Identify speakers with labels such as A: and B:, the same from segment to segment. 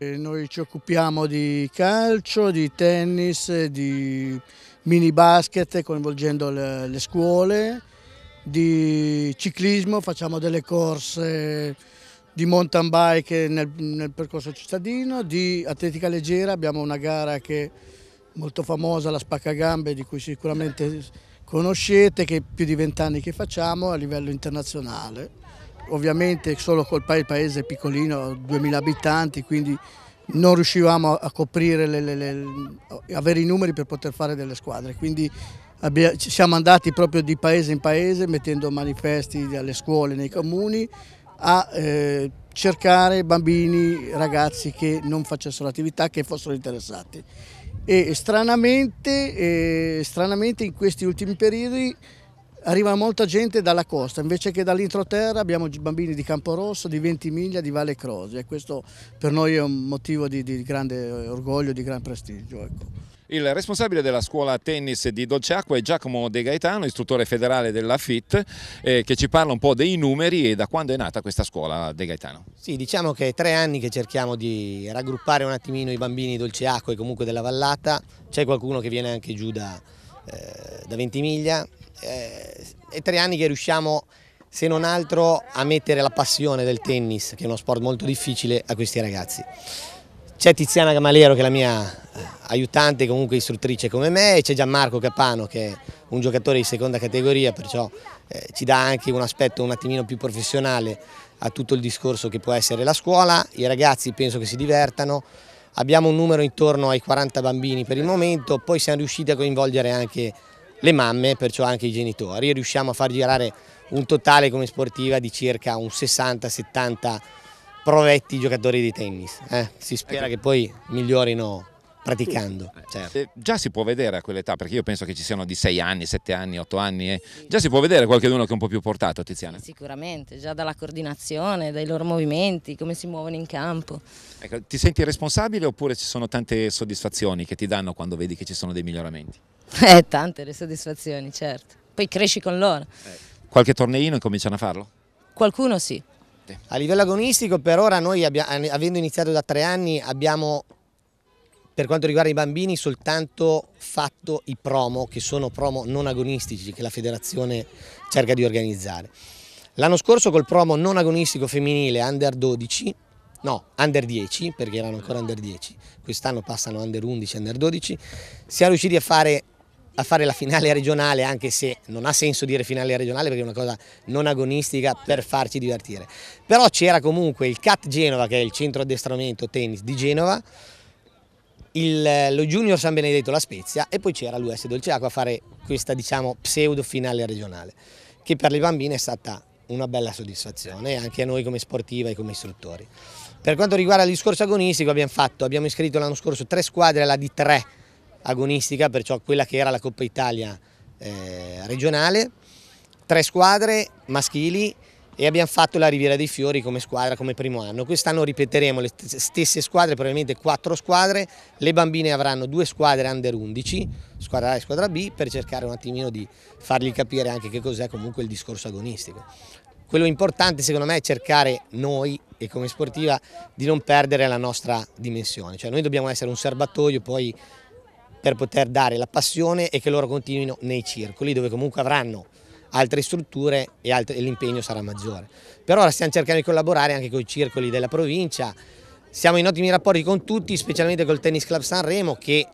A: Noi ci occupiamo di calcio, di tennis, di mini basket coinvolgendo le, le scuole, di ciclismo, facciamo delle corse di mountain bike nel, nel, percorso cittadino, di atletica leggera abbiamo una gara che è molto famosa, la spaccagambe di cui sicuramente conoscete, che è più di vent'anni che facciamo a livello internazionale ovviamente solo Colpa il paese piccolino, 2000 abitanti, quindi non riuscivamo a coprire, le, le, le, avere i numeri per poter fare delle squadre, quindi abbia, ci siamo andati proprio di paese in paese mettendo manifesti alle scuole, nei comuni, a eh, cercare bambini, ragazzi che non facessero l'attività, che fossero interessati. E stranamente, eh, stranamente in questi ultimi periodi arriva molta gente dalla costa, invece che dall'introterra abbiamo bambini di Camporosso, di Ventimiglia, di Valle Crosi e questo per noi è un motivo di, di grande eh, orgoglio, di gran prestigio. Ecco.
B: Il responsabile della scuola tennis di Dolce Acqua è Giacomo De Gaetano, istruttore federale della FIT, eh, che ci parla un po' dei numeri e da quando è nata questa scuola De Gaetano.
C: Sì, diciamo che è tre anni che cerchiamo di raggruppare un attimino i bambini di Acqua e comunque della Vallata, c'è qualcuno che viene anche giù da, eh, da Ventimiglia, eh, è tre anni che riusciamo se non altro a mettere la passione del tennis, che è uno sport molto difficile, a questi ragazzi. C'è Tiziana Gamalero che è la mia eh, aiutante, comunque istruttrice come me, e c'è Gianmarco Capano che è un giocatore di seconda categoria, perciò eh, ci dà anche un aspetto un attimino più professionale a tutto il discorso che può essere la scuola. I ragazzi penso che si divertano, abbiamo un numero intorno ai 40 bambini per il momento, poi siamo riusciti a coinvolgere anche le mamme, perciò anche i genitori. Riusciamo a far girare un totale come sportiva di circa un 60-70 provetti giocatori di tennis. Eh? Si spera ecco. che poi migliorino
A: praticando.
B: Eh, certo. Già si può vedere a quell'età, perché io penso che ci siano di 6 anni, 7 anni, 8 anni, eh. già si può vedere qualcuno che è un po' più portato, Tiziana?
A: Sicuramente,
C: già dalla coordinazione, dai loro movimenti, come si muovono in campo. Ecco, ti senti
B: responsabile oppure ci sono tante soddisfazioni che ti danno quando vedi che ci sono dei miglioramenti?
C: Eh, tante le soddisfazioni, certo. Poi cresci con loro. Eh,
B: qualche torneino cominciano a farlo?
C: Qualcuno sì. A livello agonistico per ora noi avendo iniziato da tre anni abbiamo per quanto riguarda i bambini soltanto fatto i promo che sono promo non agonistici che la federazione cerca di organizzare. L'anno scorso col promo non agonistico femminile under 12, no under 10 perché erano ancora under 10, quest'anno passano under 11, under 12, siamo riusciti a fare a fare la finale regionale, anche se non ha senso dire finale regionale perché è una cosa non agonistica per farci divertire. Però c'era comunque il CAT Genova, che è il centro addestramento tennis di Genova, il, eh, lo Junior San Benedetto La Spezia e poi c'era l'US Dolce Acqua a fare questa diciamo pseudo finale regionale, che per le bambine è stata una bella soddisfazione anche a noi come sportiva e come istruttori. Per quanto riguarda il discorso agonistico abbiamo, fatto, abbiamo iscritto l'anno scorso tre squadre alla D3 agonistica, perciò quella che era la Coppa Italia eh, regionale, tre squadre maschili e abbiamo fatto la Riviera dei Fiori come squadra come primo anno. Quest'anno ripeteremo le stesse squadre, probabilmente quattro squadre, le bambine avranno due squadre under 11, squadra A e squadra B, per cercare un attimino di fargli capire anche che cos'è comunque il discorso agonistico. Quello importante secondo me è cercare noi e come sportiva di non perdere la nostra dimensione, cioè noi dobbiamo essere un serbatoio poi per poter dare la passione e che loro continuino nei circoli dove comunque avranno altre strutture e, e l'impegno sarà maggiore. Per ora stiamo cercando di collaborare anche con i circoli della provincia, siamo in ottimi rapporti con tutti, specialmente col Tennis Club Sanremo che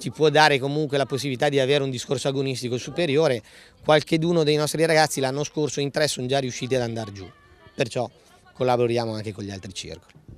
C: ci può dare comunque la possibilità di avere un discorso agonistico superiore. Qualche Qualcheduno dei nostri ragazzi l'anno scorso in tre sono già riusciti ad andare giù, perciò collaboriamo anche con gli altri circoli.